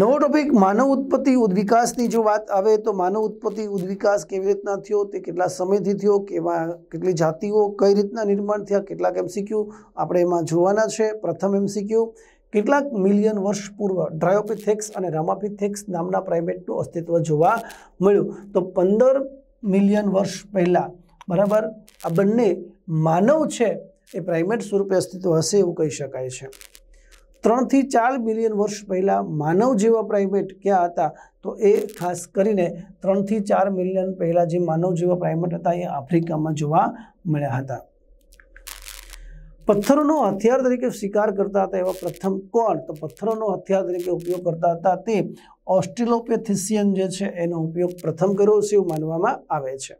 નવો ટોપિક માનવ ઉત્પત્તિ ઉદ્વિકાસની જો વાત આવે તો માનવ ઉત્પત્તિ ઉદ્વિકાસ કેવી રીતના થયો તે કેટલા સમયથી થયો કેવા કેટલી જાતિઓ કઈ રીતના નિર્માણ થયા કેટલાક એમસીક્યુ આપણે એમાં જોવાના છે પ્રથમ એમસીક્યુ કેટલાક મિલિયન વર્ષ પૂર્વ ડ્રાયોપિથેક્સ અને રામાપિથેક્સ નામના પ્રાઇમેટનું અસ્તિત્વ જોવા મળ્યું તો પંદર મિલિયન વર્ષ પહેલાં બરાબર આ બંને માનવ છે એ પ્રાઇમેટ સ્વરૂપે અસ્તિત્વ હશે એવું કહી શકાય છે ત્રણથી ચાર બિલિયન વર્ષ પહેલાં માનવ જેવા પ્રાઇમેટ ક્યાં હતા તો એ ખાસ કરીને ત્રણથી ચાર મિલિયન પહેલાં જે માનવ જેવા પ્રાઇમેટ હતા એ આફ્રિકામાં જોવા મળ્યા હતા પથ્થરોનો હથિયાર તરીકે શિકાર કરતા હતા એવા પ્રથમ કોણ તો પથ્થરોનો હથિયાર તરીકે ઉપયોગ કરતા હતા તે ઓસ્ટ્રેલોપેથિસિયન જે છે એનો ઉપયોગ પ્રથમ કર્યો છે એવું માનવામાં આવે છે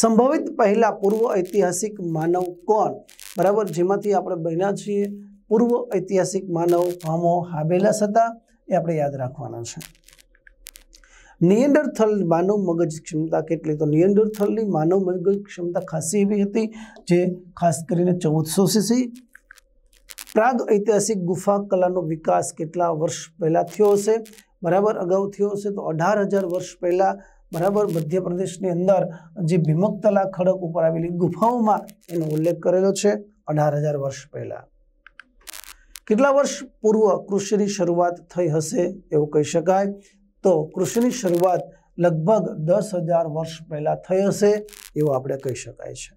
સંભવિત પહેલાં પૂર્વ ઐતિહાસિક માનવ કોણ બરાબર જેમાંથી આપણે બન્યા છીએ પૂર્વ ઐતિહાસિક માનવ હોમો હાબેલાસ હતા એ આપણે યાદ રાખવાના છે નિયંડરથલ માનવ મગજ ક્ષમતા કેટલી તો નિયંડરથલની માનવ મગજ ક્ષમતા ખાસી એવી હતી જે ખાસ કરીને ચૌદસો સીસી પ્રાગ ઐતિહાસિક ગુફા કલાનો વિકાસ કેટલા વર્ષ પહેલાં થયો હશે બરાબર અગાઉ થયો હશે તો અઢાર હજાર વર્ષ પહેલાં બરાબર મધ્યપ્રદેશની અંદર જે ભીમકતલા ખડક ઉપર આવેલી ગુફાઓમાં એનો ઉલ્લેખ કરેલો છે અઢાર હજાર વર્ષ પહેલાં કેટલા વર્ષ પૂર્વ કૃષિની શરૂઆત થઈ હશે એવું કહી શકાય તો કૃષિની શરૂઆત લગભગ દસ હજાર વર્ષ પહેલા થઈ હશે એવું આપણે કહી શકાય છે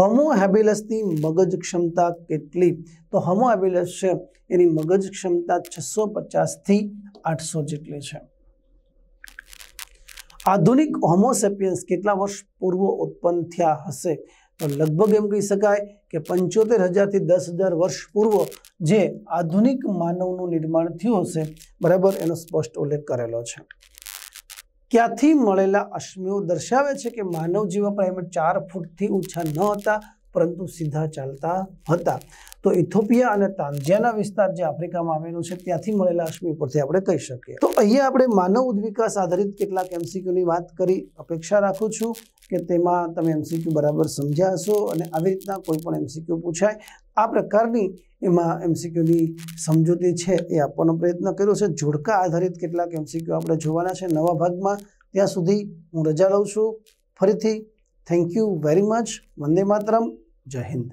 હોમો હેબિલસની મગજ ક્ષમતા કેટલી તો હોમો હેબિલસ છે એની મગજ ક્ષમતા છસો પચાસથી આઠસો જેટલી છે આધુનિક હોમોસેપિયન્સ કેટલા વર્ષ પૂર્વ ઉત્પન્ન થયા હશે તો લગભગ એમ કહી શકાય કે પંચોતેર હજારથી દસ હજાર વર્ષ પૂર્વ જે આધુનિક માનવનું નિર્માણ થયું હશે બરાબર એનો સ્પષ્ટ ઉલ્લેખ કરેલો છે ક્યાંથી મળેલા અશ્મિઓ દર્શાવે છે કે માનવ જીવન પણ ચાર ફૂટથી ઓછા ન હતા પરંતુ સીધા ચાલતા હતા તો ઇથોપિયા અને તાંઝિયાના વિસ્તાર જે આફ્રિકામાં આવેલો છે ત્યાંથી મળેલા અશ્મિ પરથી આપણે કહી શકીએ તો અહીંયા આપણે માનવ વિકાસ આધારિત કેટલાક એમસીક્યુની વાત કરી અપેક્ષા રાખું છું કે તેમાં તમે એમસીક્યુ બરાબર સમજ્યા હશો અને આવી રીતના કોઈ પણ એમસીક્યુ પૂછાય આ પ્રકારની એમાં એમસીક્યુની સમજૂતી છે એ આપવાનો પ્રયત્ન કર્યો છે જોડકા આધારિત કેટલાક એમસીક્યુ આપણે જોવાના છે નવા ભાગમાં ત્યાં સુધી હું રજા લઉં છું ફરીથી thank you very much Vande Mataram જય હિન્દ